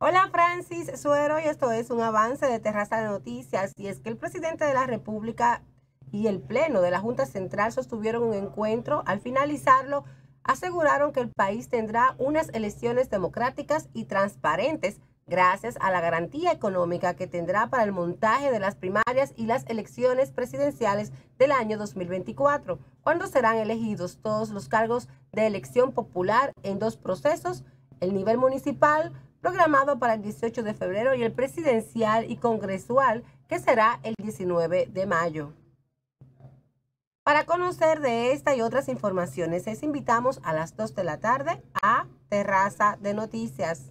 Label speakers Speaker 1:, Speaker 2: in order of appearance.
Speaker 1: Hola Francis Suero y esto es un avance de Terraza de Noticias y es que el presidente de la República y el Pleno de la Junta Central sostuvieron un encuentro. Al finalizarlo, aseguraron que el país tendrá unas elecciones democráticas y transparentes gracias a la garantía económica que tendrá para el montaje de las primarias y las elecciones presidenciales del año 2024, cuando serán elegidos todos los cargos de elección popular en dos procesos, el nivel municipal, programado para el 18 de febrero y el presidencial y congresual, que será el 19 de mayo. Para conocer de esta y otras informaciones, les invitamos a las 2 de la tarde a Terraza de Noticias.